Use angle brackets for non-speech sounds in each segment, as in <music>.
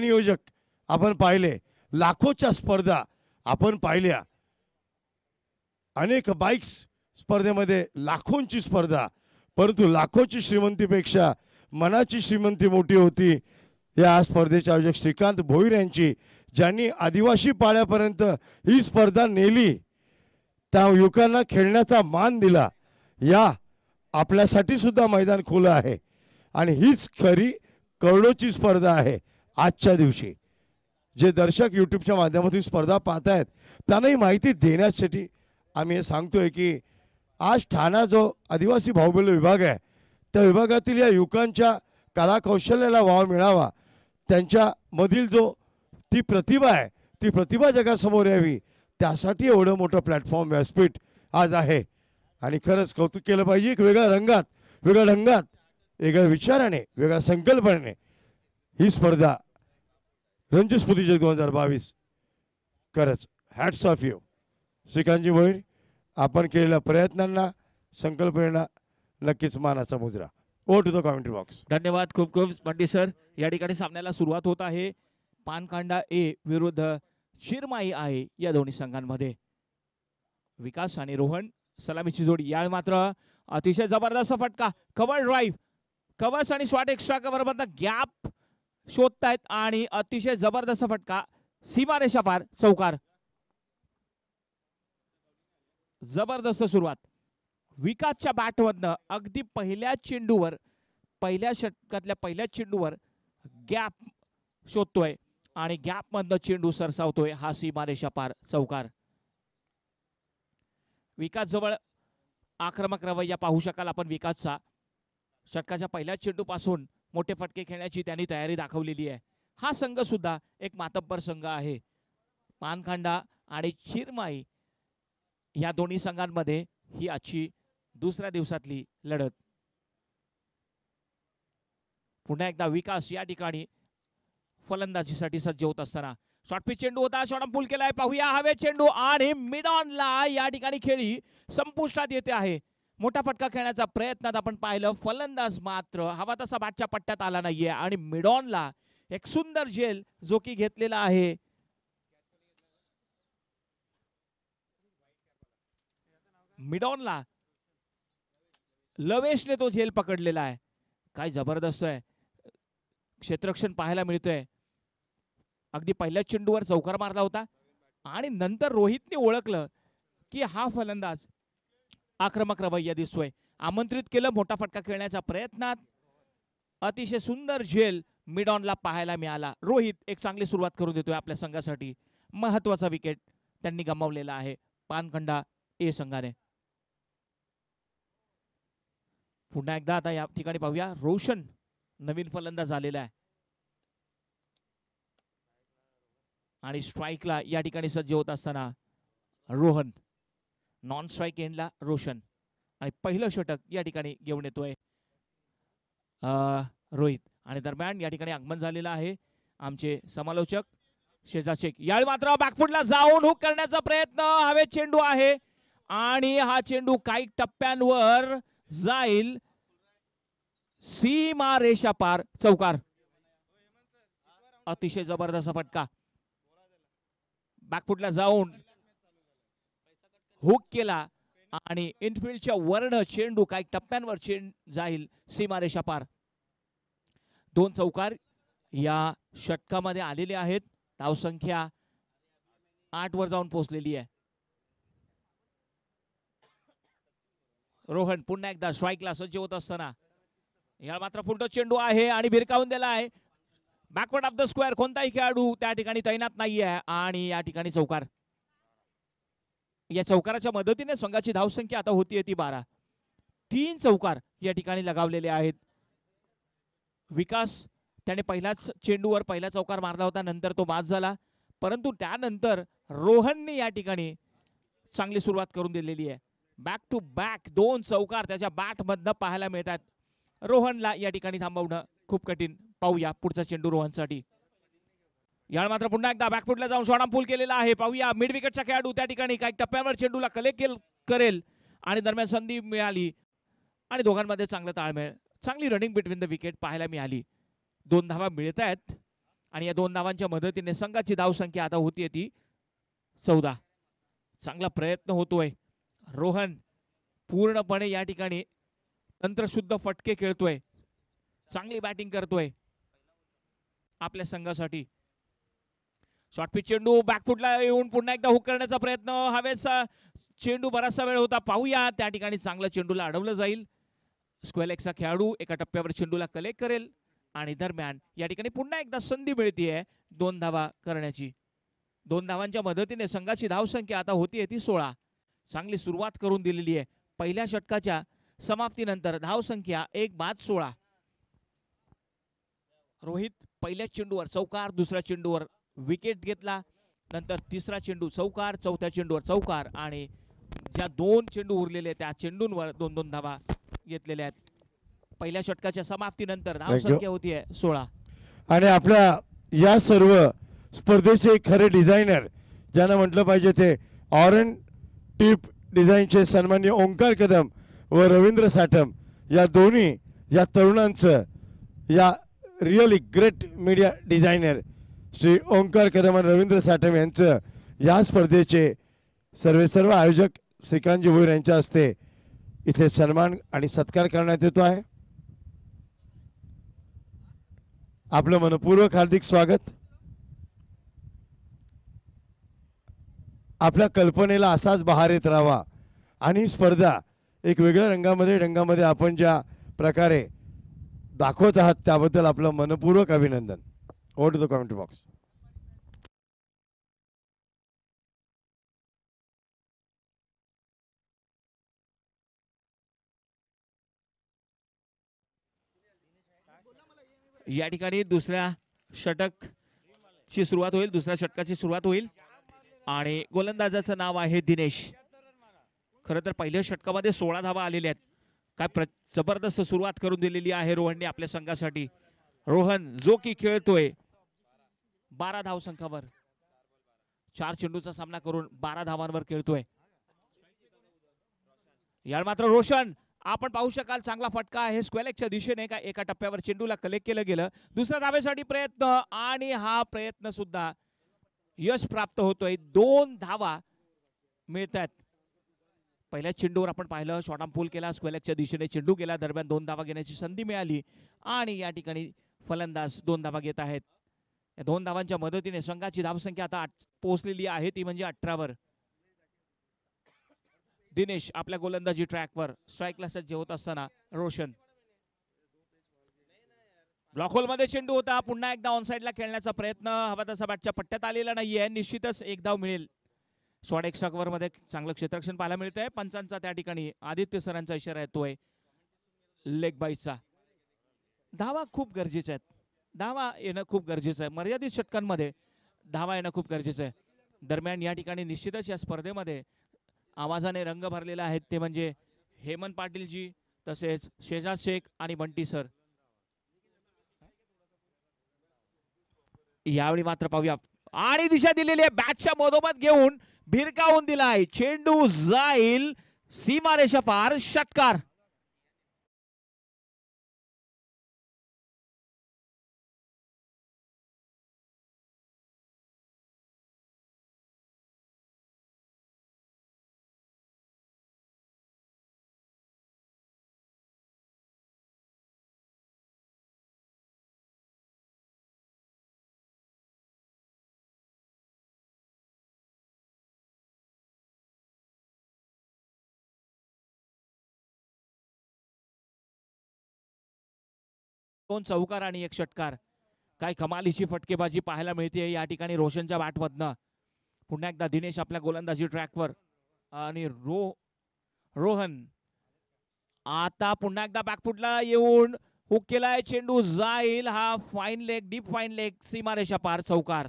नियोजक आपण पाहिले लाखोच्या स्पर्धा आपण पाहिल्या अनेक बाईक्स स्पर्धेमध्ये लाखोंची स्पर्धा परंतु लाखोची श्रीमंतीपेक्षा मनाची श्रीमंती मोठी होती या स्पर्धेचे आयोजक श्रीकांत भोईर यांची ज्यांनी आदिवासी पाळ्यापर्यंत ही स्पर्धा नेली त्या युवकांना खेळण्याचा मान दिला या आपल्यासाठी सुद्धा मैदान खुलं आहे आणि हीच खरी करोडोची स्पर्धा आहे आजच्या दिवशी जे दर्शक यूट्यूबच्या माध्यमातून स्पर्धा पाहत आहेत त्यांनाही माहिती देण्यासाठी आम्ही हे सांगतोय की आज ठाणा जो आदिवासी भाऊबल विभाग आहे त्या विभागातील या युवकांच्या कलाकौशल्याला वाव मिळावा त्यांच्यामधील जो ती प्रतिभा आहे ती प्रतिभा जगासमोर यावी त्यासाठी एवढं मोठं प्लॅटफॉर्म व्यासपीठ आज आहे आणि खरंच कौतुक केलं पाहिजे एक वेगळ्या रंगात वेगळ्या ढंगात वेगळ्या विचाराने वेगळ्या संकल्पनेने ही स्पर्धा रणजी जग दोन हजार बावीस खरंच हॅट्स ऑफ यू श्रीकांतजी भोईर आपण केलेल्या प्रयत्नांना संकल्पनेला नक्कीच मानाचा मुजरा over to the commentary box धन्यवाद खूप खूप पंडित सर या ठिकाणी सामन्याला सुरुवात होत आहे पानकांडा ए विरुद्ध शिरमाई आहे या दोन्ही संघांमध्ये विकास आणि रोहन सलामीची जोडी या मात्र अतिशय जबरदस्त फटका कवर ड्राईव्ह कव्हर्स आणि स्वाट एक्स्ट्रा कवर मधला गॅप शोधतायत आणि अतिशय जबरदस्त फटका सीमारेषा पार चौकार जबरदस्त सुरुवात विकासच्या बॅटमधनं अगदी पहिल्या चेंडूवर पहिल्या षटकातल्या पहिल्या चेंडूवर गॅप शोधतोय आणि गॅपमधनं चेंडू सरसावतोय हा सीमारेषा पार चौकार विकास जवळ आक्रमक रवैया पाहू शकाल आपण विकासचा षटकाच्या पहिल्या चेंडूपासून मोठे फटके खेळण्याची त्यांनी तयारी दाखवलेली आहे हा संघ सुद्धा एक मातब्बर संघ आहे मानखांडा आणि खिरमाई या दोन्ही संघांमध्ये ही आजची दुसऱ्या दिवसातली लढत पुन्हा एकदा विकास या ठिकाणी फलंदाजीसाठी सज्ज होत असताना शॉर्ट पिच चेंडू होता शॉर्ट पूल केलाय पाहूया हवे चेंडू आणि मिडॉनला या ठिकाणी खेळी संपुष्टात येते आहे मोठा फटका खेळण्याचा प्रयत्नात आपण पाहिलं फलंदाज मात्र हवा तसा बाटच्या पट्ट्यात आला नाहीये आणि मिडॉनला एक सुंदर झेल जो की घेतलेला आहे मिडॉनला लवेशने तो झेल पकडलेला आहे काय जबरदस्त आहे क्षेत्रक्षण पाहायला मिळतोय अगदी पहिल्याच चेंडूवर चौकार मारला होता आणि नंतर रोहितने ओळखलं की हा फलंदाज आक्रमक रवैया दिसतोय आमंत्रित केलं मोठा फटका खेळण्याच्या प्रयत्नात अतिशय सुंदर झेल मिडॉनला पाहायला मिळाला रोहित एक चांगली सुरुवात करून देतोय आपल्या संघासाठी महत्वाचा विकेट त्यांनी गमावलेला आहे पानखंडा ए संघाने पुन्हा एकदा आता या ठिकाणी पाहूया रोशन नवीन फलंदाज झालेला आहे आणि स्ट्राईकला या ठिकाणी सज्ज होत असताना रोहन नॉन स्ट्राईक एंडला रोशन आणि पहिलं षटक या ठिकाणी घेऊन येतोय रोहित आणि दरम्यान या ठिकाणी आगमन झालेलं आहे आमचे समालोचक शेजा शेख यावेळी मात्र बॅकफुटला जाऊन हुक करण्याचा प्रयत्न हवे चेंडू आहे आणि हा चेंडू काही टप्प्यांवर जाईल सीमा रेषा पार चौकार अतिशय जबरदस्त फटका बॅकफुटला जाऊन हुक केला आणि इनफिल्डच्या वर्ण चेंडू काही टप्प्यांवर चेंड जाईल सीमारेषा पार दोन चौकार या षटकामध्ये आलेले आहेत धावसंख्या आठ वर जाऊन पोहोचलेली आहे रोहन पुन्हा एकदा स्ट्राईकला सज्ज होत असताना या मात्र फुलट चेंडू आहे आणि भिरकावून दिला आहे बॅकवर्ड ऑफ द स्क्वेअर कोणताही खेळाडू त्या ठिकाणी तैनात नाही आहे आणि या ठिकाणी चौकार या चौकाराच्या मदतीने संघाची धावसंख्या आता होती ती बारा तीन चौकार या ठिकाणी लगावलेले आहेत विकास त्याने पहिलाच चेंडूवर पहिला चौकार मारला होता नंतर तो बाद झाला परंतु त्यानंतर रोहनने या ठिकाणी चांगली सुरुवात करून दिलेली आहे बॅक टू बॅक दोन चौकार त्याच्या बॅटमधनं पाहायला मिळतात रोहनला या ठिकाणी थांबवणं खूप कठीण पाहूया पुढचा चेंडू रोहनसाठी याळ मात्र पुन्हा एकदा बॅकफुटला जाऊन शॉर्ट पूल केलेला आहे पाहूया मिड विकेटचा खेळाडू त्या ठिकाणी काही टप्प्यावर चेंडूला कलेक्ट करेल आणि दरम्यान संधी मिळाली आणि दोघांमध्ये चांगला ताळमेळ चांगली रनिंग बिटवीन द विकेट पाहायला मिळाली दोन धावा मिळत आहेत आणि या दोन धावांच्या मदतीने संघाची धावसंख्या आता होती ती चौदा चांगला प्रयत्न होतोय रोहन पूर्णपणे या ठिकाणी तंत्रशुद्ध फटके खेळतोय चांगली बॅटिंग करतोय आपल्या संघासाठी शॉर्ट पिच चेंडू बॅकफुटला येऊन पुन्हा एकदा हुक करण्याचा प्रयत्न हवेचा चेंडू बराचसा वेळ होता पाहूया त्या ठिकाणी चांगला चेंडूला अडवलं जाईल स्क्वेलेक्सचा खेळाडू एका टप्प्यावर चेंडूला कलेक्ट करेल आणि दरम्यान या ठिकाणी पुन्हा एकदा संधी मिळतीये दोन धावा करण्याची दोन धावांच्या मदतीने संघाची धावसंख्या आता होतीये ती सोळा चांगली सुरुवात करून दिलेली आहे पहिल्या षटकाच्या समाप्तीनंतर धावसंख्या एक बाद सोळा रोहित पहिल्या चेंडूवर चौकार दुसऱ्या चेंडूवर विकेट घेतला नंतर तिसरा चेंडू चौकार चौथ्या चेंडूवर चौकार आणि ज्या दोन चेंडू उरलेले त्या चेंडूंवर दोन दोन धावा घेतलेल्या आहेत पहिल्या षटकाच्या समाप्तीनंतर धावसंख्या होती आहे सोळा आणि आपल्या या सर्व स्पर्धेचे खरे डिझायनर ज्यांना म्हटलं पाहिजे ते ऑरन टिप डिझाईनचे सन्मान्य ओंकार कदम व रवींद्र साठम या दोन्ही या तरुणांचं या really great media designer Shri Omkar Kadam आणि रवींद्र साठम यांचं या स्पर्धेचे सर्वे सर्व आयोजक श्रीकांतजी भोईर यांच्या हस्ते इथे सन्मान आणि सत्कार करण्यात येतो आहे आपलं मनपूर्वक हार्दिक स्वागत आपल्या कल्पनेला असाच बहार येत राहावा आणि स्पर्धा एक वेगळ्या रंगामध्ये रंगामध्ये आपण ज्या प्रकारे दाखवत आहात त्याबद्दल आपलं मनपूर्वक अभिनंदन Over to the commentary box. या ठिकाणी दुसऱ्या षटक ची सुरुवात होईल दुसऱ्या षटकाची सुरुवात होईल आणि गोलंदाजाचं नाव आहे दिनेश खरं तर पहिल्या षटकामध्ये सोळा धावा आलेल्या आहेत काय जबरदस्त सुरुवात करून दिलेली आहे रोहनने आपल्या संघासाठी रोहन जो की खेळतोय बारा धाव संख्यावर चार चेंडूचा सामना करून बारा धावांवर खेळतोय याळ मात्र रोशन आपण पाहू शकाल चांगला फटका आहे स्क्वेलेकच्या दिशेने का एका टप्प्यावर चेंडूला कलेक्ट केलं गेलं दुसऱ्या धावेसाठी प्रयत्न आणि हा प्रयत्न सुद्धा यश प्राप्त होतोय दोन धावा मिळतात पहिल्या चेंडूवर आपण पाहिलं शॉर्ट पूल केला स्क्वेलेकच्या दिशेने चेंडू गेला दरम्यान दोन धावा घेण्याची संधी मिळाली आणि या ठिकाणी फलंदाज दोन धावा घेत आहेत या दोन धावांच्या मदतीने संघाची धावसंख्या आता पोहोचलेली आहे ती म्हणजे अठरावर दिनेश आपल्या गोलंदाजी ट्रॅकवर स्ट्राईक क्लासेस जे होत असताना रोशन होल मध्ये चेंडू होता पुन्हा एकदा ऑन साईडला खेळण्याचा प्रयत्न हवा तसा बॅटच्या पट्ट्यात आलेला नाहीये निश्चितच एक धाव मिळेल शॉर्ट एक वर मध्ये चांगलं क्षेत्रक्षण पाहायला मिळत आहे पंचांचा त्या ठिकाणी आदित्य सरांचा इशारा येतोय लेग बाईचा धावा खूप गरजेच्या आहेत धावा येणं खूप गरजेचं आहे मर्यादित षटकांमध्ये धावा येणं खूप गरजेचं आहे दरम्यान या ठिकाणी निश्चितच या स्पर्धेमध्ये आवाजाने रंग भरलेला आहेत ते म्हणजे हेमंत पाटीलजी तसेच शेजाद शेख आणि बंटी सर यावेळी मात्र पाहूया आणि दिशा दिलेली आहे बॅटच्या मधोमध घेऊन भिरकावून दिलाय चेंडू जाईल सीमारेषा पार षटकार दोन चौकार आणि एक षटकार काय कमालीची फटकेबाजी पाहायला मिळते या ठिकाणी रोशनच्या बॅटमधनं पुन्हा एकदा दिनेश आपल्या गोलंदाजी ट्रॅकवर आणि रो रोहन आता पुन्हा एकदा बॅकफुटला येऊन हुक केलाय चेंडू जाईल हा fine leg deep fine leg सीमारेषा पार चौकार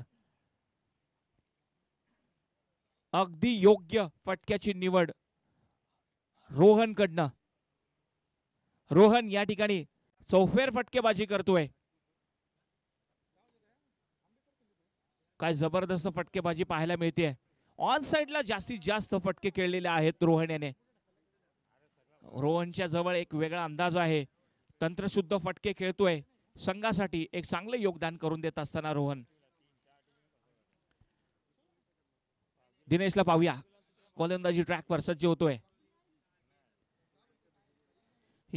अगदी योग्य फटक्याची निवड रोहन कडनं रोहन या ठिकाणी चौफेर फटकेबाजी करतोय काय जबरदस्त फटकेबाजी पाहायला मिळते ऑन साइडला जास्तीत जास्त फटके खेळलेले आहेत रोहन याने रोहनच्या जवळ एक वेगळा अंदाज आहे तंत्र तंत्रशुद्ध फटके खेळतोय संघासाठी एक चांगलं योगदान करून देत असताना रोहन दिनेशला पाहूया गोलंदाजी ट्रॅकवर सज्ज होतोय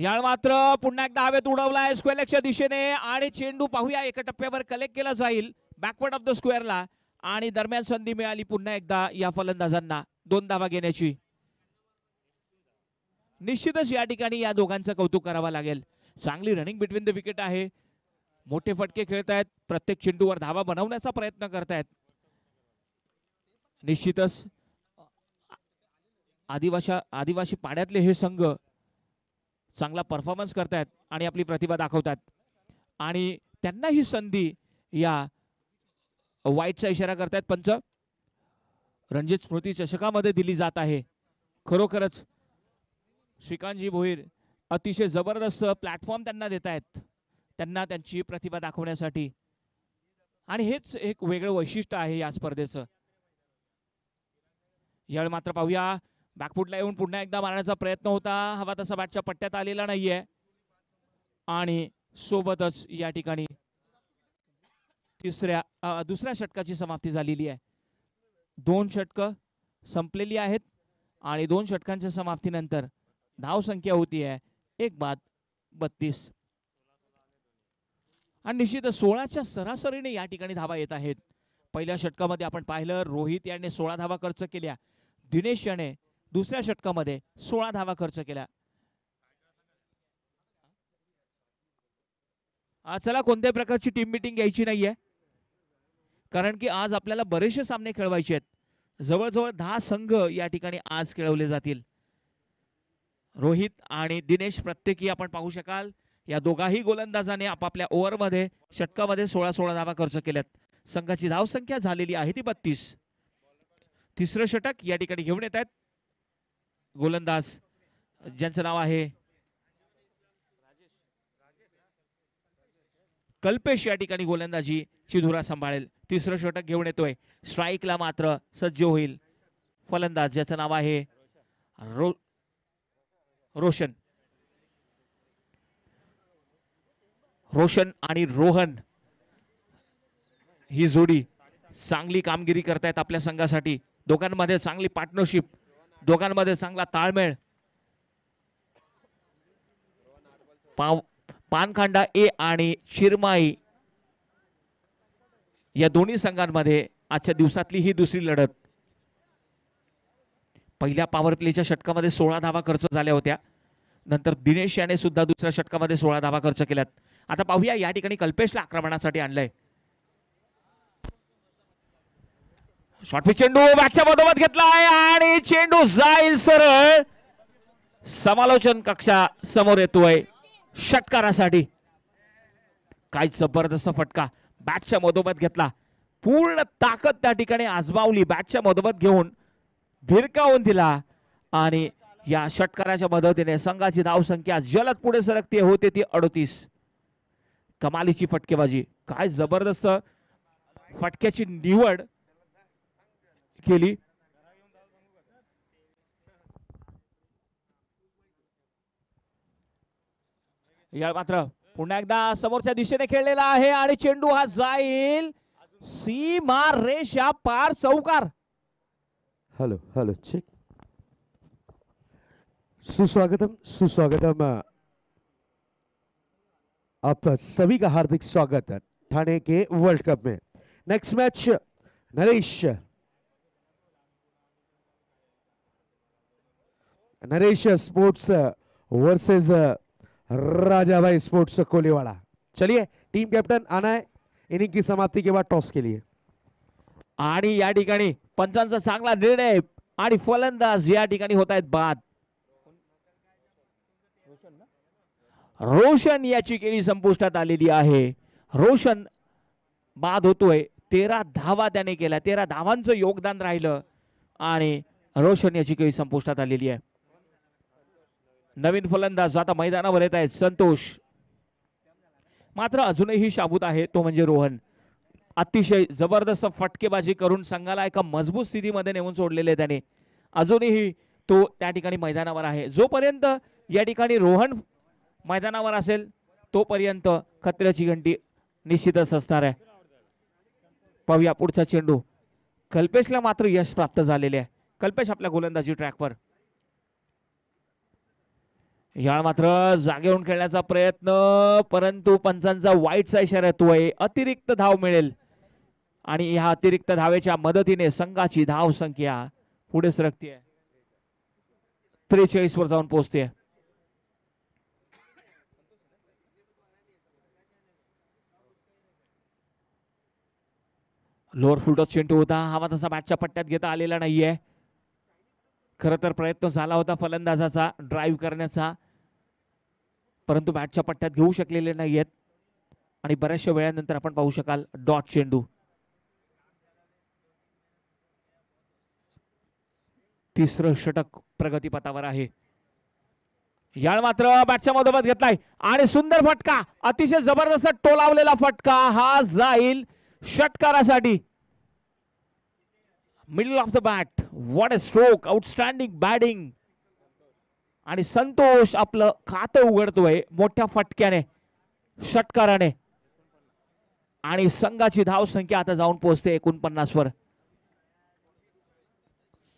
याळ मात्र पुन्हा एकदा हवेत उडवलाय स्क्वेअरच्या दिशेने आणि चेंडू पाहूया एका टप्प्यावर कलेक्ट केला जाईल बॅकवर्ड ऑफ द स्क्वेअरला आणि दरम्यान संधी मिळाली पुन्हा एकदा या फलंदाजांना दोन धावा घेण्याची निश्चितच या ठिकाणी या दोघांचं कौतुक करावं लागेल चांगली रनिंग बिटवीन द विकेट आहे मोठे फटके खेळतायत प्रत्येक चेंडूवर धावा बनवण्याचा प्रयत्न करतायत निश्चितच आदिवासी आदिवासी पाड्यातले हे संघ चांगला परफॉर्मन्स करतायत आणि आपली प्रतिभा दाखवतात आणि त्यांना ही संधी या वाईटचा इशारा करतायत पंच रणजित स्मृती चषकामध्ये दिली जात आहे खरोखरच श्रीकांतजी भोईर अतिशय जबरदस्त प्लॅटफॉर्म त्यांना देत आहेत त्यांना त्यांची प्रतिभा दाखवण्यासाठी आणि हेच एक वेगळं वैशिष्ट्य आहे या स्पर्धेचं यावेळी मात्र पाहूया बॅकफुटला येऊन पुन्हा एकदा मारण्याचा प्रयत्न होता हवा तसा बॅटच्या पट्ट्यात आलेला नाहीये आणि सोबतच या ठिकाणी तिसऱ्या दुसऱ्या षटकाची समाप्ती झालेली आहे दोन षटक संपलेली आहेत आणि दोन षटकांच्या समाप्तीनंतर धावसंख्या होती आहे एक बाद बत्तीस आणि निश्चित सोळाच्या सरासरीने या ठिकाणी धावा येत आहेत पहिल्या षटकामध्ये आपण पाहिलं रोहित याने सोळा धावा खर्च केल्या दिनेश याने दुसऱ्या षटकामध्ये सोळा धावा खर्च केल्या आज चला कोणत्याही प्रकारची टीम मिटिंग घ्यायची नाहीये कारण की आज आपल्याला बरेचसे सामने खेळवायचे आहेत जवळजवळ दहा संघ या ठिकाणी आज खेळवले जातील रोहित आणि दिनेश प्रत्येकी आपण पाहू शकाल या दोघाही गोलंदाजाने आपापल्या ओव्हरमध्ये षटकामध्ये सोळा सोळा धावा खर्च केल्यात संघाची धावसंख्या झालेली आहे ती बत्तीस तिसरं षटक या ठिकाणी घेऊन येत आहेत गोलंदाज ज्यांचं नाव आहे कल्पेश या ठिकाणी गोलंदाजी धुरा सांभाळेल तिसरं षटक घेऊन येतोय स्ट्राईकला मात्र सज्ज होईल फलंदाज ज्याचं नाव आहे रो रोशन रोशन आणि रोहन ही जोडी चांगली कामगिरी करतायत आपल्या संघासाठी दोघांमध्ये चांगली पार्टनरशिप दोघांमध्ये चांगला ताळमेळ पाव पानखांडा ए आणि शिरमाई या दोन्ही संघांमध्ये आजच्या दिवसातली ही दुसरी लढत पहिल्या पॉवर प्लेच्या षटकामध्ये सोळा धावा खर्च झाल्या होत्या नंतर दिनेश याने सुद्धा दुसऱ्या षटकामध्ये सोळा धावा खर्च केल्यात आता पाहूया या ठिकाणी कल्पेशला आक्रमणासाठी आणलंय शॉर्टफिक चेंडू बॅटच्या मधोमध घेतलाय आणि चेंडू जाईल सरळ समालोचन कक्षा समोर येतोय षटकारासाठी काय जबरदस्त फटका बॅटच्या मधोमध घेतला पूर्ण ताकद त्या ठिकाणी आजमावली बॅटच्या मधोमध घेऊन भिरकावून दिला आणि या षटकाराच्या मदतीने संघाची धावसंख्या जलद पुढे सरकते होते ती अडोतीस कमालीची फटकेबाजी काय जबरदस्त फटक्याची निवड केली या मात्र पुन्हा एकदा समोरच्या दिशेने खेळलेला आहे आणि चेंडू हा जाईल सीमा रेषा पार चौकार हॅलो हॅलो चेक सुस्वागतम सुस्वागतम आप सभी का हार्दिक स्वागत है ठाणे के वर्ल्ड कप में next match Naresh Naresh sports versus Rajabai sports Koliwada चलिए टीम कॅप्टन है इनिंग की समाप्ती बाद टॉस के लिए आणि या ठिकाणी पंचांचा चांगला निर्णय आणि फलंदाज या ठिकाणी होत आहेत बाद रोशन याची केळी संपुष्टात आलेली आहे रोशन बाद होतोय तेरा धावा त्याने केला तेरा धावांचं योगदान राहिलं आणि रोशन याची केळी संपुष्टात आलेली आहे नवीन फलंदाज आता मैदानावर येत आहेत संतोष मात्र अजूनही शाबूत आहे तो म्हणजे रोहन अतिशय जबरदस्त फटकेबाजी करून संघाला एका मजबूत स्थितीमध्ये नेऊन सोडलेले त्याने अजूनही तो त्या ठिकाणी मैदानावर आहे जोपर्यंत या ठिकाणी रोहन मैदानावर असेल तोपर्यंत खत्र्याची घंटी निश्चितच असणार आहे पाहूया पुढचा चेंडू कल्पेशला मात्र यश प्राप्त झालेले आहे कल्पेश आपल्या गोलंदाजी ट्रॅकवर याळ मात्र जागेवरून खेळण्याचा प्रयत्न परंतु पंचांचा वाईटचा इशारा आहे अतिरिक्त धाव मिळेल आणि ह्या अतिरिक्त धावेच्या मदतीने संघाची धाव संख्या पुढे सरकते त्रेचाळीस वर जाऊन पोहोचते लोअर फुलटॉस चेंटू होता हा तसा मॅचच्या पट्ट्यात घेता आलेला नाहीये खर तर प्रयत्न झाला होता फलंदाजाचा ड्राईव्ह करण्याचा परंतु बॅटच्या पट्ट्यात घेऊ शकलेले नाही आहेत आणि बऱ्याचशा वेळानंतर आपण पाहू शकाल डॉट चेंडू तिसरं षटक प्रगतीपथावर आहे याळ मात्र बॅटच्या मधोमध घेतलाय आणि सुंदर फटका अतिशय जबरदस्त टोलावलेला फटका हा जाईल षटकारासाठी middle of the bat what a stroke outstanding batting आणि संतोष आपलं खातं उघडतोय मोठ्या फटक्याने षटकाराने आणि संघाची धावसंख्या आता जाऊन पोहोचते एकोणपन्नास वर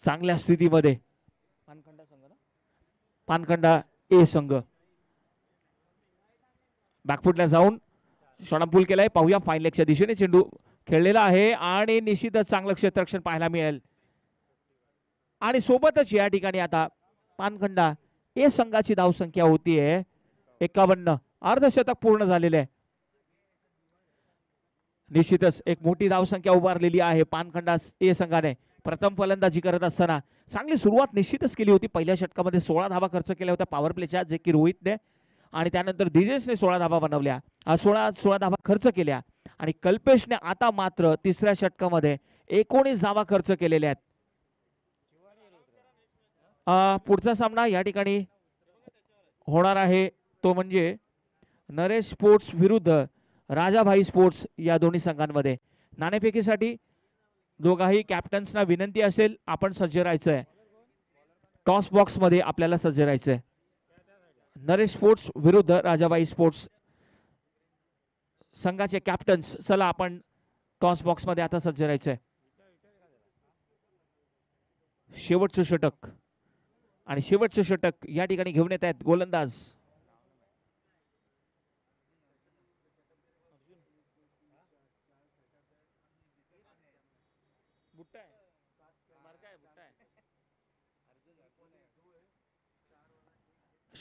चांगल्या स्थितीमध्ये पानखंडा संघ पानखंडा ए संघ बॅकफुटला जाऊन शॉणापूल केलाय पाहूया फायनलच्या दिशेने चेंडू खेळलेला आहे आणि निश्चितच चांगलं क्षेत्ररक्षण पाहायला मिळेल आणि सोबतच या ठिकाणी आता पानखंडा ए संघाची धावसंख्या होती एकावन्न अर्धशतक पूर्ण झालेले निश्चितच एक मोठी धावसंख्या उभारलेली आहे पानखंडा ए संघाने प्रथम फलंदाजी करत असताना चांगली सुरुवात निश्चितच केली होती पहिल्या षटकामध्ये सोळा धाबा खर्च केल्या होत्या पॉवर प्लेच्या जे की रोहितने आणि त्यानंतर धीरेशने सोळा धाबा बनवल्या सोळा सोळा धाबा खर्च केल्या आणि कल्पेशने आता मात्र तिसऱ्या षटकामध्ये एकोणीस धाबा खर्च केलेल्या आहेत पुढचा सामना या ठिकाणी होणार आहे तो म्हणजे नरेश स्पोर्ट्स विरुद्ध राजाभाई स्पोर्ट्स या दोन्ही संघांमध्ये नाणेफेकीसाठी दोघाही कॅप्टन्सना विनंती असेल आपण सज्ज राहायचं आहे टॉस बॉक्समध्ये आपल्याला सज्ज राहायचं आहे नरेश स्पोर्ट्स विरुद्ध राजाबाई स्पोर्ट्स संघाचे कॅप्टन्स चला आपण टॉस बॉक्समध्ये आता सज्ज राहायचं आहे शेवटचं षटक आणि शेवटचे षटक या ठिकाणी घेऊन येत आहेत गोलंदाज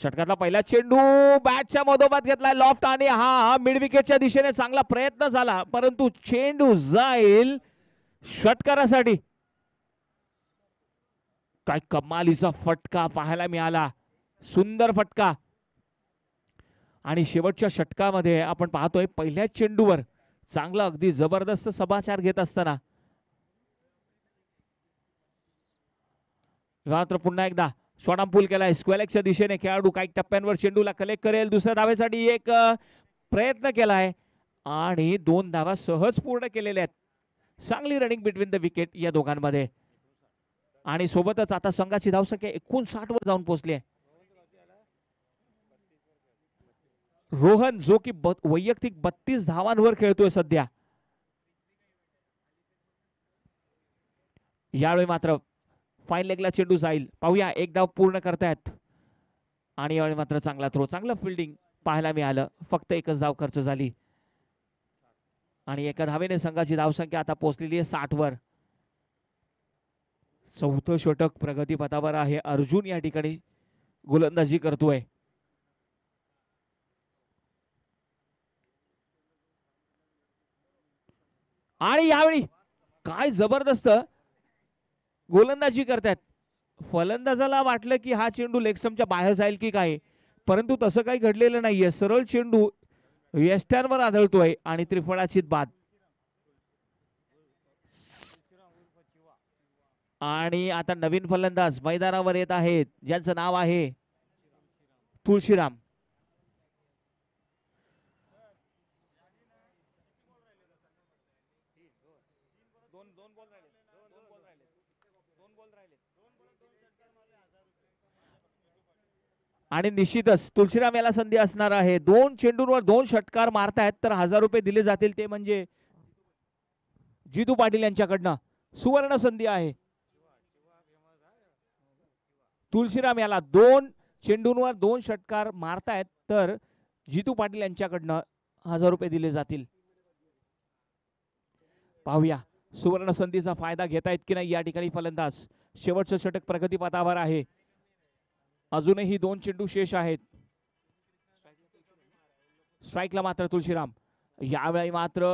षटकातला पहिला चेंडू बॅटच्या मधोबात घेतलाय लॉफ्ट आणि हा मिडविकेटच्या दिशेने चांगला प्रयत्न झाला परंतु चेंडू जाईल षटकारासाठी काय कमालीचा फटका पाहायला मिळाला सुंदर फटका आणि शेवटच्या षटकामध्ये आपण पाहतोय पहिल्याच चेंडूवर चांगला अगदी जबरदस्त सभाचार घेत असताना मात्र पुन्हा एकदा पूल केलाय स्क्वेलेक्सच्या दिशेने खेळाडू काही टप्प्यांवर चेंडूला कलेक्ट करेल दुसऱ्या धाव्यासाठी एक प्रयत्न केलाय आणि दोन धावा सहज पूर्ण केलेल्या आहेत चांगली रनिंग बिटवीन द विकेट या दोघांमध्ये आणि सोबतच आता संघाची धावसंख्या साठ वर जाऊन पोहोचली आहे रोहन जो की वैयक्तिक बत्तीस धावांवर खेळतोय सध्या यावेळी मात्र फाईन लेगला चेंडू जाईल पाहूया एक धाव पूर्ण करतायत आणि यावेळी मात्र चांगला थ्रो चांगलं फिल्डिंग पाहायला मिळालं फक्त एकच धाव खर्च झाली आणि एका धावेने संघाची धावसंख्या आता पोहोचलेली आहे साठ वर चौथं षटक प्रगतीपथावर आहे अर्जुन या ठिकाणी गोलंदाजी करतोय आणि यावेळी काय जबरदस्त गोलंदाजी करतात फलंदाजाला वाटलं की हा चेंडू लेगस्टमच्या बाहेर जाईल की काय परंतु तसं काही घडलेलं नाहीये सरळ चेंडू वेस्टर्नवर आदळतोय आणि त्रिफळाची बाद आणि आता नवीन फलंदाज मैदानावर येत आहेत ज्यांचं नाव आहे तुळशीराम आणि निश्चितच तुळशीराम याला संधी असणार आहे दोन चेंडूंवर दोन षटकार मारतायत तर हजार रुपये दिले जातील ते म्हणजे जितू पाटील यांच्याकडनं सुवर्ण संधी आहे तुलसीराम याला दोन चेंडूंवर दोन षटकार मारतायत तर जितू पाटील यांच्याकडनं हजार रुपये दिले जातील पाहूया सुवर्ण संधीचा फायदा घेतायत की नाही या ठिकाणी फलंदाज शेवटचं षटक प्रगतीपथावर आहे अजूनही दोन चेंडू शेष आहेत स्ट्राईकला मात्र तुळशीराम यावेळी मात्र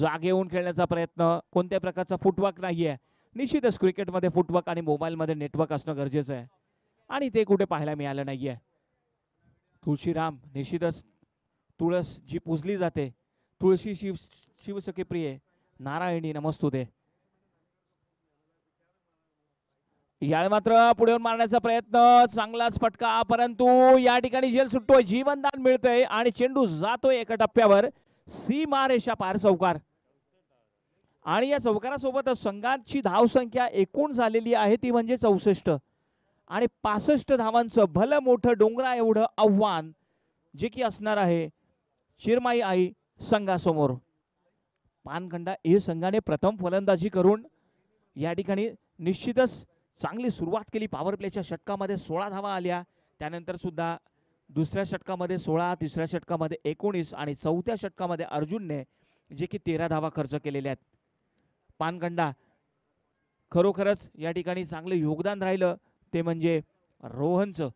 जागे खेळण्याचा प्रयत्न कोणत्या प्रकारचा फुटवाक नाहीये निश्चितच क्रिकेटमध्ये फुटवर्क आणि मोबाईलमध्ये नेटवर्क असणं गरजेचं आहे आणि ते कुठे पाहायला मिळालं नाहीये तुळशीराम निश्चितच तुळस जी पुजली जाते तुळशी शिव शिवसखी प्रिय नारायणी नमस्तू दे याळ मात्र पुढे मारण्याचा प्रयत्न चांगलाच फटका परंतु या ठिकाणी जेल सुटतोय जीवनदान मिळतंय आणि चेंडू जातोय एका टप्प्यावर सी मारेशा पार चौकार आणि या चौकारासोबतच संघाची धावसंख्या एकूण झालेली आहे ती म्हणजे चौसष्ट आणि पासष्ट धावांचं भलं मोठं डोंगरा एवढं आव्हान जे की असणार आहे चिरमाई आई संघासमोर पानखंडा ए संघाने प्रथम फलंदाजी करून या ठिकाणी निश्चितच चांगली सुरुवात केली पॉवर प्लेच्या षटकामध्ये सोळा धावा आल्या त्यानंतर सुद्धा दुसऱ्या षटकामध्ये सोळा तिसऱ्या षटकामध्ये एकोणीस आणि चौथ्या षटकामध्ये अर्जुनने जे की तेरा धावा खर्च केलेल्या आहेत पानगंडा खरोखरच या ठिकाणी चांगलं योगदान राहिलं ते म्हणजे रोहनचं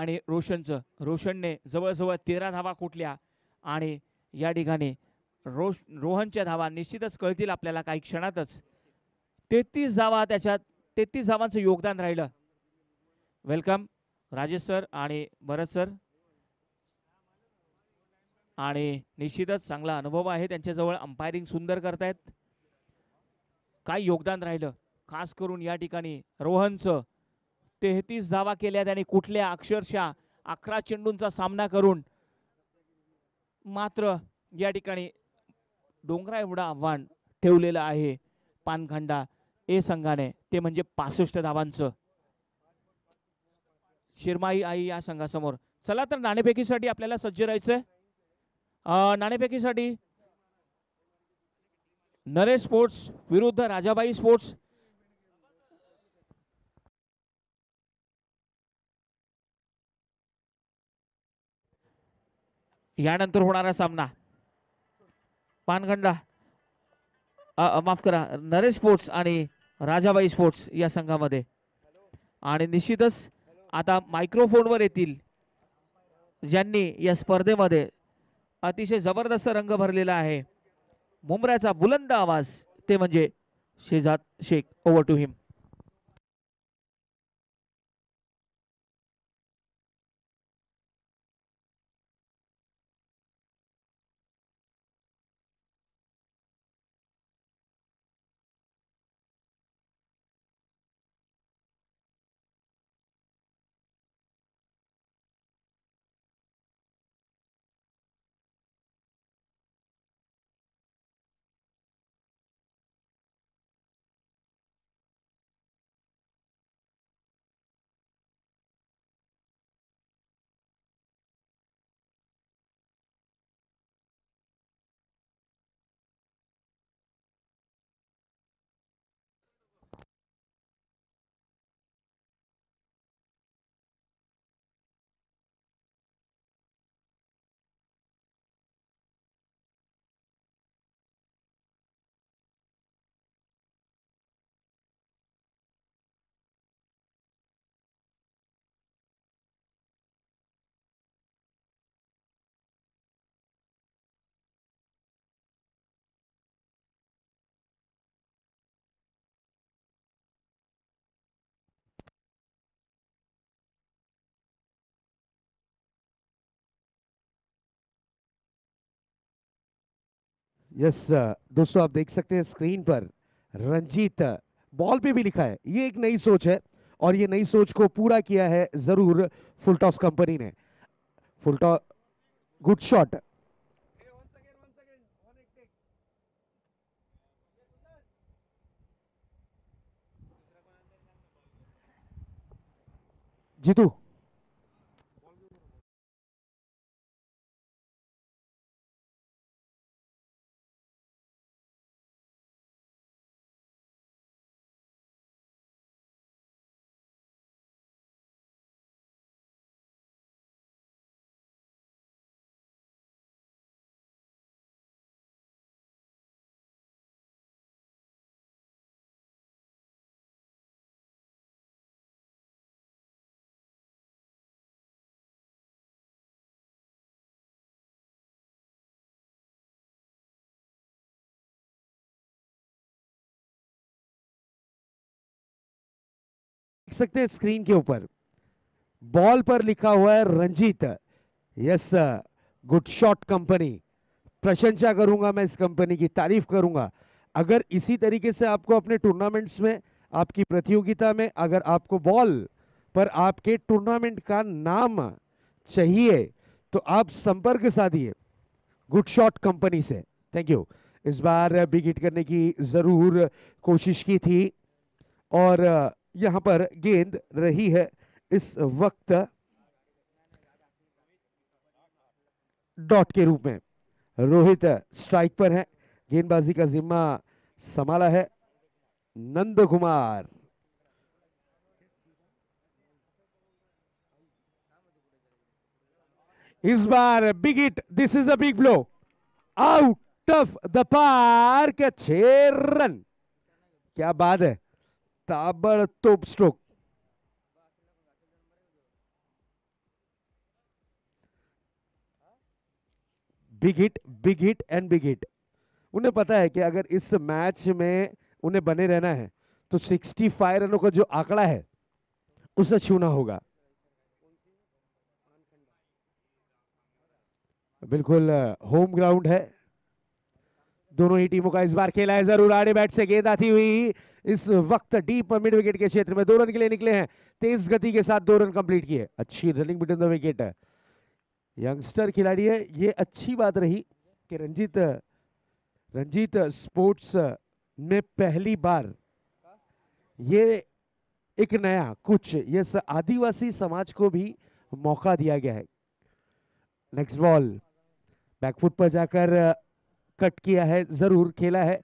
आणि रोशनचं रोशनने जवळजवळ तेरा धावा कुठल्या आणि या ठिकाणी रोश रोहनच्या धावा निश्चितच कळतील आपल्याला काही क्षणातच तेहतीस धावा त्याच्यात तेहतीस धावांचं योगदान राहिलं वेलकम राजेश सर आणि भरत सर आणि निश्चितच चांगला अनुभव आहे त्यांच्याजवळ अंपायरिंग सुंदर करतायत काय योगदान राहिलं खास करून या ठिकाणी रोहनचं तेहतीस धावा केल्यात आणि कुठल्या अक्षरशः अकरा चेंडूंचा सामना करून मात्र या ठिकाणी डोंगरा एवढं आव्हान ठेवलेलं आहे पानखंडा ए संघाने ते म्हणजे पासष्ट धावांचं शिरमाई आई या संघासमोर चला तर नाणेफेकीसाठी आपल्याला सज्ज राहायचंय नाणेफेकीसाठी नरेश स्पोर्ट्स विरुद्ध राजाबाई स्पोर्ट्स यानंतर होणारा सामना पानगंडा माफ करा नरेश स्पोर्ट्स आणि राजाबाई स्पोर्ट्स या संघामध्ये आणि निश्चितच आता मायक्रोफोनवर येतील ज्यांनी या स्पर्धेमध्ये अतिशय जबरदस्त रंग भरलेला आहे मुंबऱ्याचा बुलंद आवाज ते म्हणजे Shehzad Sheikh over to him yes दोस्तों आप देख सकते हैं स्क्रीन पर रंजीत बॉल पे भी लिखा है ये एक नई सोच है और ये नई सोच को पूरा किया है जरूर फुलटॉस कंपनी ने फुलटॉस गुड शॉट जीतू देख सकते हैं स्क्रीन के ऊपर बॉल पर लिखा हुआ है Ranjit yes good shot company प्रशंसा करूंगा मैं इस कंपनी की तारीफ करूंगा अगर इसी तरीके से आपको अपने टूर्नामेंट्स में आपकी प्रतियोगिता में अगर आपको बॉल पर आपके टूर्नामेंट का नाम चाहिए तो आप संपर्क साधिए गुड शॉट कंपनी से थैंक यू इस बार बिग हिट करने की ज़रूर कोशिश की थी और यहां पर गेंद रही है इस वक्त डॉट के रूप में रोहित स्ट्राइक पर है गेंदबाजी का जिम्मा संभाला है नंद कुमार इस बार big hit this is a big blow out of the park छह रन क्या बात है ताबड़तोब stroke big hit big hit and big hit उन्हें पता है कि अगर इस मैच में उन्हें बने रहना है तो 65 रनों का जो आंकड़ा है उसे छूना होगा बिल्कुल होम ग्राउंड है दोनों ही टीमों का इस बार खेला है जरूर आड़े बैट से गेंद आती हुई इस वक्त डीप मिड विकेट के क्षेत्र में दो रन के लिए निकले हैं तेज गति के साथ दो रन कंप्लीट किए अच्छी running between the wicket youngster खिलाड़ी है ये अच्छी बात रही कि रंजीत रंजीत स्पोर्ट्स में पहली बार ये एक नया कुछ ये आदिवासी समाज को भी मौका दिया गया है नेक्स्ट बॉल बैकफुट पर जाकर कट किया है जरूर खेला है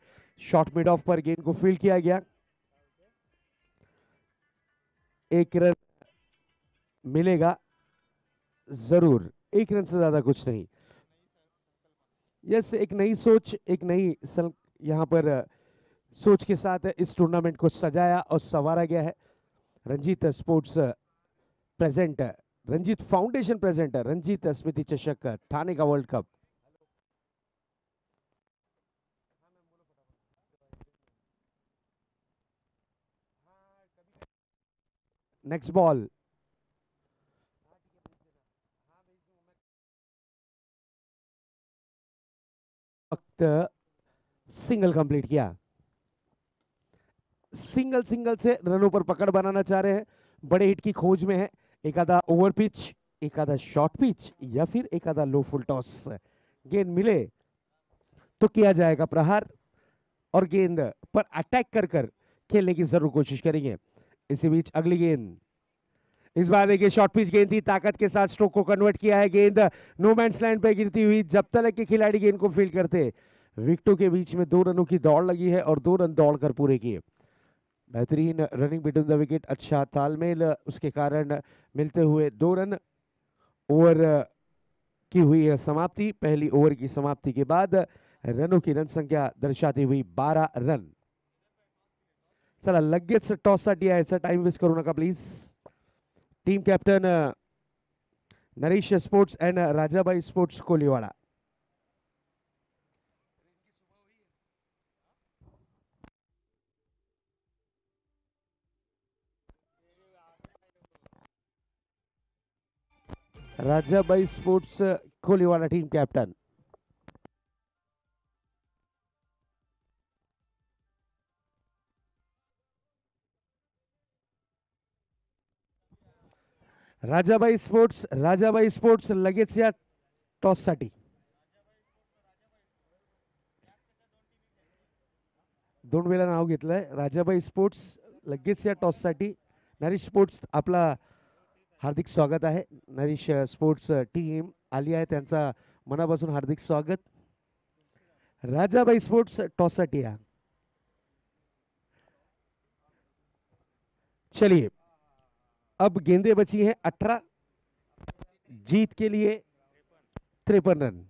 शॉर्ट मिड ऑफ पर गेंद को फील्ड किया गया एक रन मिलेगा जरूर एक रन से ज्यादा कुछ नहीं यस एक नई सोच एक नई यहां पर सोच के साथ इस टूर्नामेंट को सजाया और सवारा गया है Ranjit sports present Ranjit foundation present Ranjit Smriti Chashak Thane का वर्ल्ड कप नेक्स्ट बॉल वक्त सिंगल कंप्लीट किया सिंगल सिंगल से रनों पर पकड़ बनाना चाह रहे हैं बड़े हिट की खोज में है एक आधा ओवर पिच एक आधा शॉर्ट पिच या फिर एक आधा लो फुल टॉस गेंद मिले तो किया जाएगा प्रहार और गेंद पर अटैक कर कर खेलने की जरूर कोशिश करेंगे इसी बीच अगली गेंद इस बार देखिए शॉर्ट पिच गेंद थी ताकत के साथ स्ट्रोक को कन्वर्ट किया है गेंद नो मैंस लैंड पर गिरती हुई जब तक के खिलाड़ी गेंद को फील्ड करते विकटों के बीच में दो रनों की दौड़ लगी है और दो रन दौड़ कर पूरे किए बेहतरीन रनिंग बिटवीन द विकेट अच्छा तालमेल उसके कारण मिलते हुए दो रन ओवर की हुई है समाप्ति पहली ओवर की समाप्ति के बाद रनों की रन संख्या दर्शाती हुई 12 रन चला लगेच टॉससाठी यायचं टाइम वेस्ट करू नका please team captain Naresh sports and Rajabai sports Koliwada Rajabai sports Koliwada team captain Rajabai sports Rajabai sports लगेच या टॉससाठी दोन वेळा नाव घेतलंय राजाबाई स्पोर्ट्स लगेच या टॉससाठी नरीश स्पोर्ट्स आपला हार्दिक स्वागत आहे नरीश स्पोर्ट्स टीम आली आहे त्यांचा मनापासून हार्दिक स्वागत राजाबाई स्पोर्ट्स टॉससाठी या चलिए अब गेंदे बची हैं अठारह जीत के लिए त्रेपन रन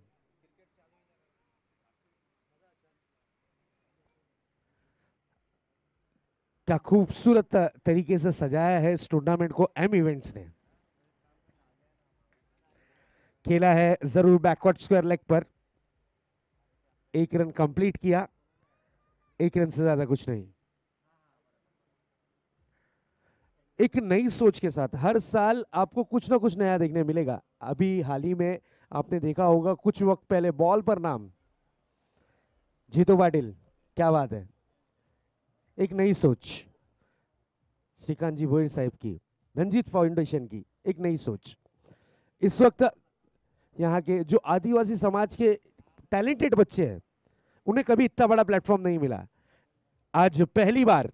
क्या खूबसूरत तरीके से सजाया है इस टूर्नामेंट को एम इवेंट्स ने खेला है जरूर बैकवर्ड स्क्वायर लेग पर एक रन कंप्लीट किया एक रन से ज्यादा कुछ नहीं एक नई सोच के साथ हर साल आपको कुछ ना कुछ नया देखने मिलेगा अभी हाल ही में आपने देखा होगा कुछ वक्त पहले बॉल पर नाम जीतू पाटिल क्या बात है एक नई सोच श्रीकांत जी भोईर साहब की रंजीत फाउंडेशन की एक नई सोच इस वक्त यहाँ के जो आदिवासी समाज के टैलेंटेड बच्चे हैं उन्हें कभी इतना बड़ा प्लेटफॉर्म नहीं मिला आज पहली बार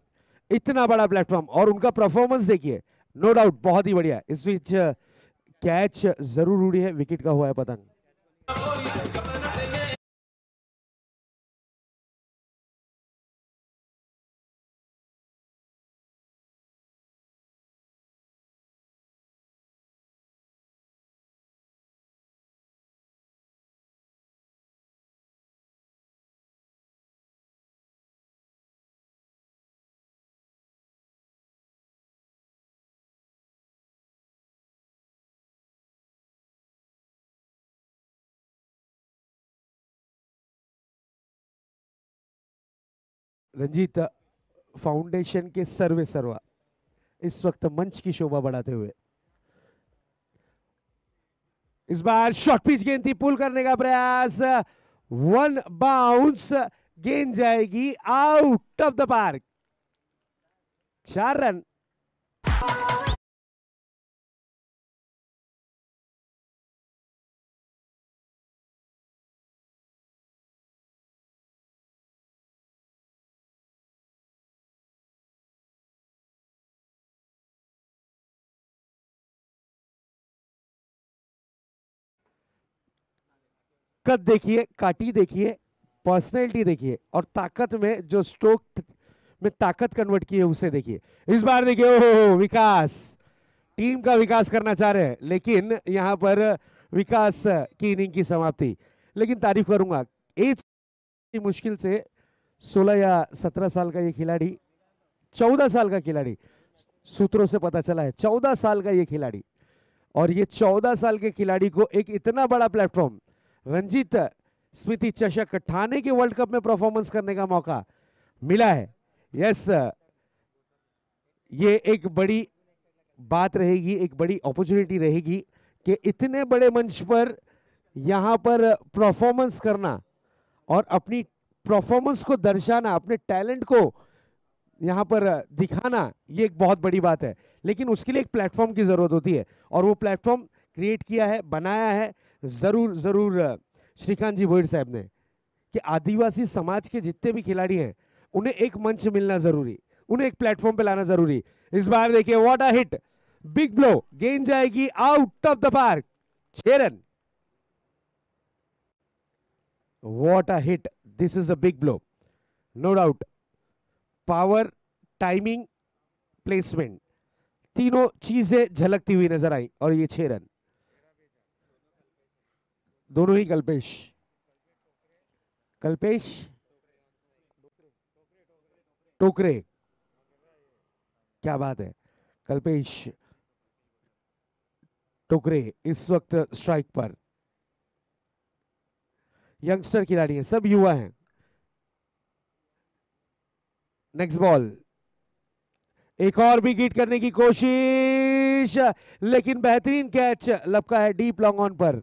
इतना बड़ा प्लेटफॉर्म और उनका परफॉर्मेंस देखिए नो डाउट बहुत ही बढ़िया इस बीच कैच uh, जरूर उड़ी है विकेट का हुआ है पतंग रंजीत फाउंडेशन के सर्वे सर्वा इस वक्त मंच की शोभा बढ़ाते हुए इस बार शॉर्ट पिच गेंद थी पुल करने का प्रयास वन बाउंस गेंद जाएगी आउट ऑफ द पार्क चार रन कद देखिए काटी देखिए पर्सनैलिटी देखिए और ताकत में जो स्ट्रोक में ताकत कन्वर्ट की है उसे देखिए इस बार देखिए ओहो विकास टीम का विकास करना चाह रहे हैं लेकिन यहाँ पर विकास की इनिंग की समाप्ति लेकिन तारीफ करूंगा एज मुश्किल से 16 या 17 साल का ये खिलाड़ी 14 साल का खिलाड़ी सूत्रों से पता चला है 14 साल का ये खिलाड़ी और ये 14 साल के खिलाड़ी को एक इतना बड़ा प्लेटफॉर्म रंजीत स्मृति चषक ठाणे के वर्ल्ड कप में परफॉर्मेंस करने का मौका मिला है यस ये एक बड़ी बात रहेगी एक बड़ी अपॉर्चुनिटी रहेगी कि इतने बड़े मंच पर यहाँ पर परफॉर्मेंस करना और अपनी परफॉर्मेंस को दर्शाना अपने टैलेंट को यहाँ पर दिखाना ये एक बहुत बड़ी बात है लेकिन उसके लिए एक प्लेटफॉर्म की ज़रूरत होती है और वो प्लेटफॉर्म क्रिएट किया है बनाया है ज़रूर ज़रूर श्रीकांत जी भोईर साहब ने कि आदिवासी समाज के जितने भी खिलाड़ी हैं उन्हें एक मंच मिलना ज़रूरी उन्हें एक प्लेटफॉर्म पे लाना ज़रूरी इस बार देखिए what a hit big blow गेंद जाएगी आउट ऑफ द पार्क छह run what a hit this is a big blow no doubt power timing placement तीनों चीजें झलकती हुई नजर आई और ये छह रन दोनों ही कल्पेश कल्पेश टोकरे क्या बात है कल्पेश टोकरे इस वक्त स्ट्राइक पर यंगस्टर खिलाड़ी हैं सब युवा हैं नेक्स्ट बॉल एक और भी गीट करने की कोशिश लेकिन बेहतरीन कैच लपका है डीप लॉन्ग ऑन पर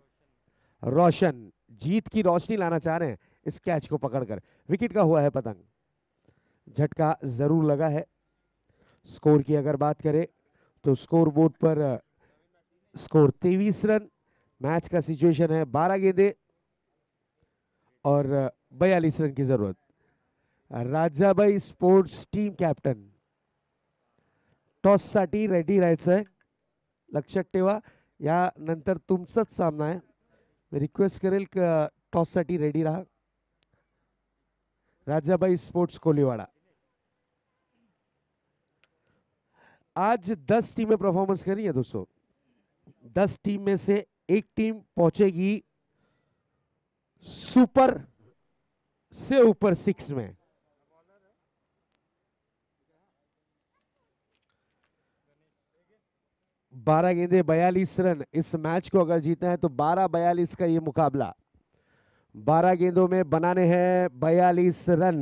रोशन जीत की रोशनी लाना चाह रहे हैं इस कैच को पकड़कर विकेट का हुआ है पतंग झटका जरूर लगा है स्कोर की अगर बात करें तो स्कोर बोर्ड पर स्कोर तेईस रन मैच का सिचुएशन है बारह गेंदे और बयालीस रन की जरूरत Rajabai sports team captain टॉससाठी रेडी राहायचं आहे लक्षात ठेवा यानंतर तुमचाच सामना है मैं रिक्वेस्ट करेल टॉस सा रेडी रहा राजाबाई स्पोर्ट्स कोलीवाडा आज 10 टीमें परफॉर्मेंस करी है दोस्तों 10 टीम में से एक टीम पहुंचेगी सुपर से ऊपर सिक्स में बारह गेंदे बयालीस रन इस मैच को अगर जीतना है तो बारह बयालीस का ये मुकाबला बारह गेंदों में बनाने हैं बयालीस रन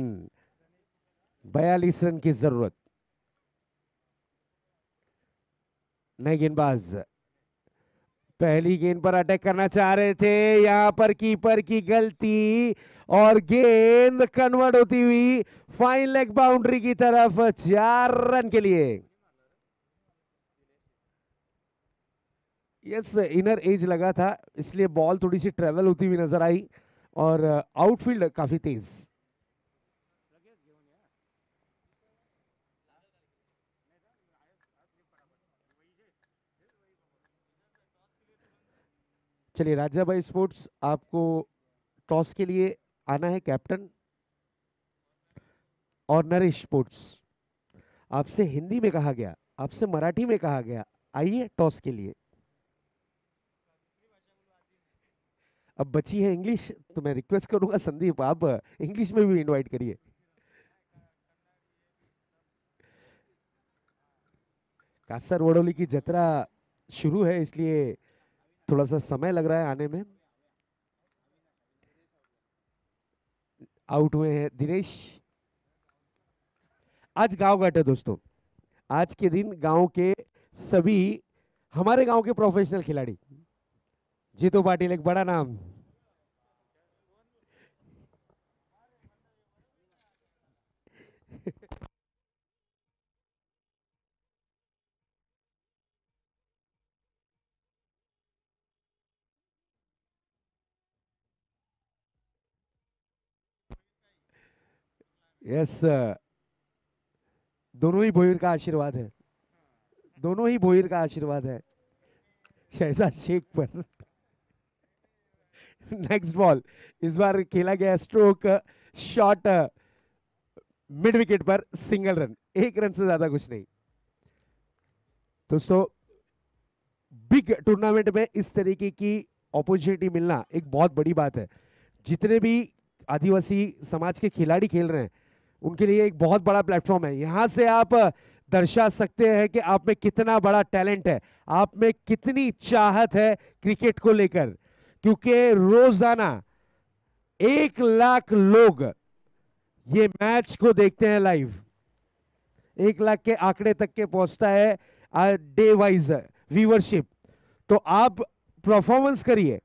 बयालीस रन की जरूरत नए गेंदबाज पहली गेंद पर अटैक करना चाह रहे थे यहां पर कीपर की गलती और गेंद कन्वर्ट होती हुई फाइन लेग बाउंड्री की तरफ चार रन के लिए यस इनर एज लगा था इसलिए बॉल थोड़ी सी ट्रेवल होती हुई नजर आई और आउटफील्ड uh, काफी तेज चलिए राजा भाई स्पोर्ट्स आपको टॉस के लिए आना है कैप्टन और नरेश स्पोर्ट्स आपसे हिंदी में कहा गया आपसे मराठी में कहा गया आइए टॉस के लिए अब बची है इंग्लिश तो मैं रिक्वेस्ट करूंगा संदीप आप इंग्लिश में भी इनवाइट करिए कासर वडोली की जतरा शुरू है इसलिए थोड़ा सा समय लग रहा है आने में आउट हुए हैं दिनेश आज गांव घाट है दोस्तों आज के दिन गांव के सभी हमारे गांव के प्रोफेशनल खिलाड़ी जीतू पाटिल एक बड़ा नाम यस yes, दोनों ही भोईर का आशीर्वाद है दोनों ही भोईर का आशीर्वाद है शहजाद शेख पर नेक्स्ट <laughs> बॉल इस बार खेला गया स्ट्रोक शॉट मिड विकेट पर सिंगल रन एक रन से ज्यादा कुछ नहीं दोस्तों बिग टूर्नामेंट में इस तरीके की अपॉर्चुनिटी मिलना एक बहुत बड़ी बात है जितने भी आदिवासी समाज के खिलाड़ी खेल रहे हैं उनके लिए एक बहुत बड़ा प्लेटफॉर्म है यहां से आप दर्शा सकते हैं कि आप में कितना बड़ा टैलेंट है आप में कितनी चाहत है क्रिकेट को लेकर क्योंकि रोजाना एक लाख लोग ये मैच को देखते हैं लाइव एक लाख के आंकड़े तक के पहुंचता है डे वाइज व्यूवरशिप तो आप परफॉर्मेंस करिए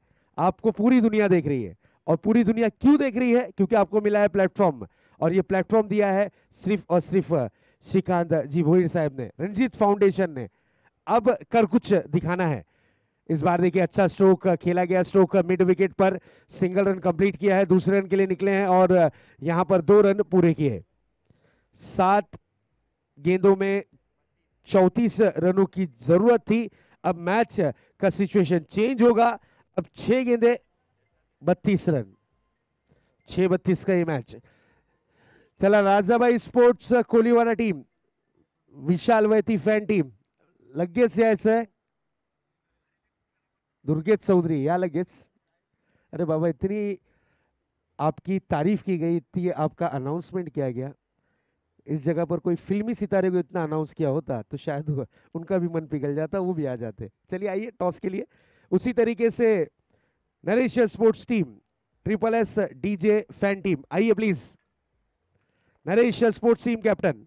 आपको पूरी दुनिया देख रही है और पूरी दुनिया क्यों देख रही है क्योंकि आपको मिला है प्लेटफॉर्म और ये प्लेटफॉर्म दिया है सिर्फ और सिर्फ श्रीकांत जी भोईर साहब ने रंजीत फाउंडेशन ने अब कर कुछ दिखाना है इस बार देखिए अच्छा स्ट्रोक खेला गया स्ट्रोक मिड विकेट पर सिंगल रन कंप्लीट किया है दूसरे रन के लिए निकले हैं और यहाँ पर दो रन पूरे किए सात गेंदों में चौतीस रनों की जरूरत थी अब मैच का सिचुएशन चेंज होगा अब छह गेंदे बत्तीस रन छह बत्तीस का ये मैच चला Rajabai sports Koliwada team Vishal Vaiti fan team से ऐसा है दुर्गेश चौधरी या लगेच अरे बाबा इतनी आपकी तारीफ़ की गई इतनी आपका अनाउंसमेंट किया गया इस जगह पर कोई फिल्मी सितारे को इतना अनाउंस किया होता तो शायद उनका भी मन पिघल जाता वो भी आ जाते चलिए आइए टॉस के लिए उसी तरीके से Naresh sports team triple S DJ fan team आइए please Naresh sports team captain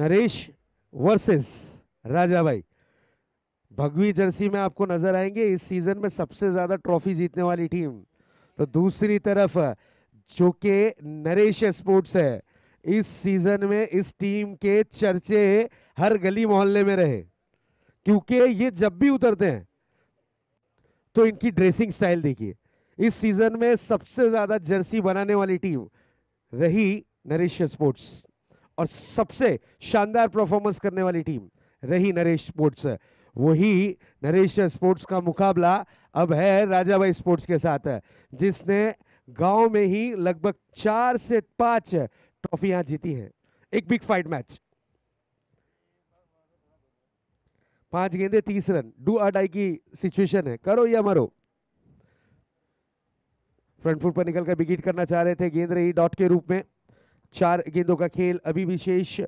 Naresh versus Rajabai भगवी जर्सी में आपको नजर आएंगे इस सीजन में सबसे ज्यादा ट्रॉफी जीतने वाली टीम तो दूसरी तरफ जो कि नरेश स्पोर्ट्स है इस सीजन में इस टीम के चर्चे हर गली मोहल्ले में रहे क्योंकि ये जब भी उतरते हैं तो इनकी ड्रेसिंग स्टाइल देखिए इस सीजन में सबसे ज्यादा जर्सी बनाने वाली टीम रही नरेश स्पोर्ट्स और सबसे शानदार परफॉर्मेंस करने वाली टीम रही नरेश स्पोर्ट्स वही नरेश स्पोर्ट्स का मुकाबला अब है राजा भाई स्पोर्ट्स के साथ है जिसने गांव में ही लगभग चार से पांच ट्रॉफियां जीती हैं एक बिग फाइट मैच पांच गेंदे तीस रन डू डाई की सिचुएशन है करो या मरो फ्रंट फुट पर निकलकर विकेट करना चाह रहे थे गेंद रही डॉट के रूप में चार गेंदों का खेल अभी विशेष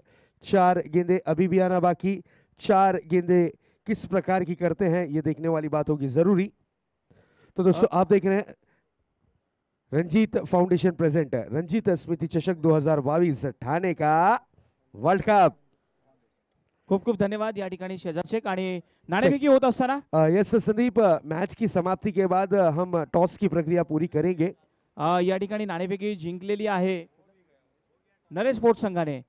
चार गेंदे अभी भी आना बाकी चार गेंदे किस प्रकार की करते हैं ये देखने वाली बात होगी जरूरी तो दोस्तों आप देख रहे हैं रंजीत फाउंडेशन प्रेजेंट है रंजीत स्मृति चषक दो ठाणे का वर्ल्ड कप खूब खूब धन्यवाद नाणेफेकी यस संदीप मैच की समाप्ति के बाद हम टॉस की प्रक्रिया पूरी करेंगे आ, या नाणेफेकी जिंकलेली है नरेश स्पोर्ट्स संघाने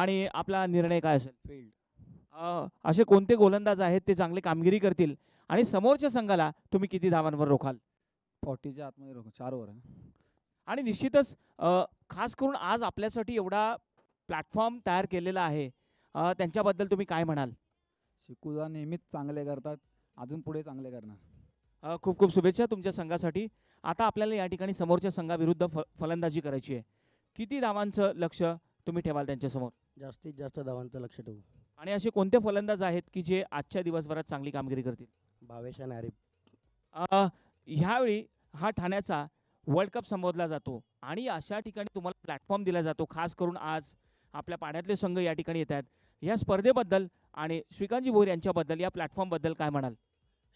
आणि आपला निर्णय काय असेल फील्ड असे कोणते गोलंदाज आहेत ते चांगले कामगिरी करतील आणि समोरच्या संघाला तुम्ही किती धावांवर रोखाल फॉर्टीच्या आतमध्ये रोख चार ओवर आणि निश्चितच खास करून आज आपल्यासाठी एवढा प्लॅटफॉर्म तयार केलेला आहे त्यांच्याबद्दल तुम्ही काय म्हणाल शिकूजा नेहमीच चांगले करतात अजून पुढे चांगले करणार खूप खूप शुभेच्छा तुमच्या संघासाठी आता आपल्याला या ठिकाणी समोरच्या संघाविरुद्ध फ फलंदाजी करायची आहे किती धावांचं लक्ष तुम्ही ठेवाल त्यांच्यासमोर जास्तीत जास्त धावांचं लक्ष ठेवू आणि असे कोणते फलंदाज आहेत की जे आजच्या दिवसभरात चांगली कामगिरी करतील भावेश नारी ह्यावेळी हा ठाण्याचा वर्ल्ड कप संबोधला जातो आणि अशा ठिकाणी तुम्हाला प्लॅटफॉर्म दिला जातो खास करून आज आपल्या पाण्यातले संघ या ठिकाणी येत या स्पर्धेबद्दल आणि श्रीकांतजी भोर यांच्याबद्दल या प्लॅटफॉर्मबद्दल काय म्हणाल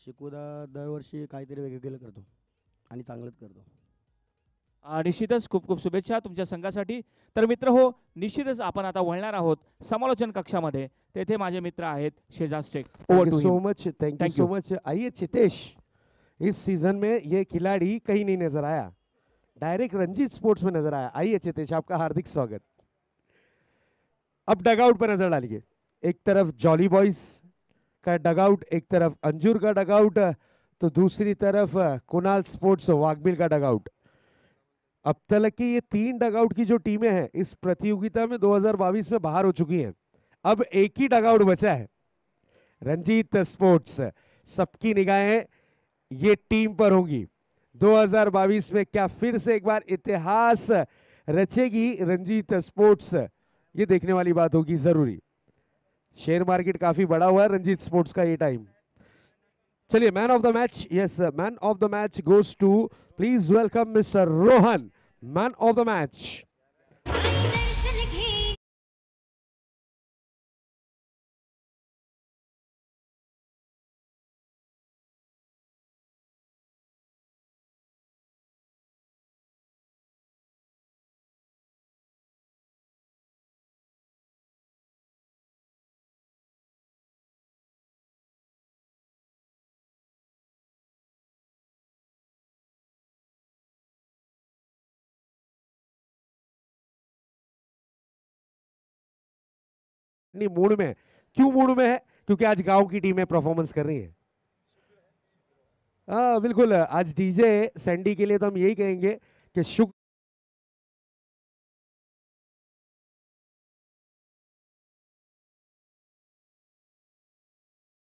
शिकूदा दरवर्षी काहीतरी वेगवेगळं करतो आणि चांगलंच करतो निश्चितच खूप खूप शुभेच्छा तुमच्या संघासाठी तर मित्र हो निश्चितच आपण आता वळणार आहोत समालोचन कक्षामध्ये तेथे माझे मित्र आहेत शेजाज टेक so much thank so much आइए चितेश इस सीजन में ये खिलाड़ी कहीं नहीं नजर आया डायरेक्ट रंजीत स्पोर्ट्स में नजर आया आइए चितेश आपका हार्दिक स्वागत अब डगआउट पर नजर डालिए एक तरफ जॉली बॉयज का डगआउट एक तरफ अंजूर का डगआउट तो दूसरी तरफ कुणाल स्पोर्ट्स वागबिल का डगआउट अब तक की ये तीन डगआउट की जो टीमें हैं इस प्रतियोगिता में 2022 में बाहर हो चुकी हैं अब एक ही डगआउट बचा है रंजीत स्पोर्ट्स सबकी निगाहें ये टीम पर होंगी 2022 में क्या फिर से एक बार इतिहास रचेगी रंजीत स्पोर्ट्स ये देखने वाली बात होगी जरूरी शेयर मार्केट काफी बड़ा हुआ है रंजीत स्पोर्ट्स का ये टाइम चलिए man of the match yes man of the match goes to please welcome mister Rohan man of the match नहीं मूड में है क्यों मूड में है क्योंकि आज गांव की टीमें परफॉर्मेंस कर रही है हाँ बिल्कुल आज डीजे सैंडी के लिए तो हम यही कहेंगे कि शुक्र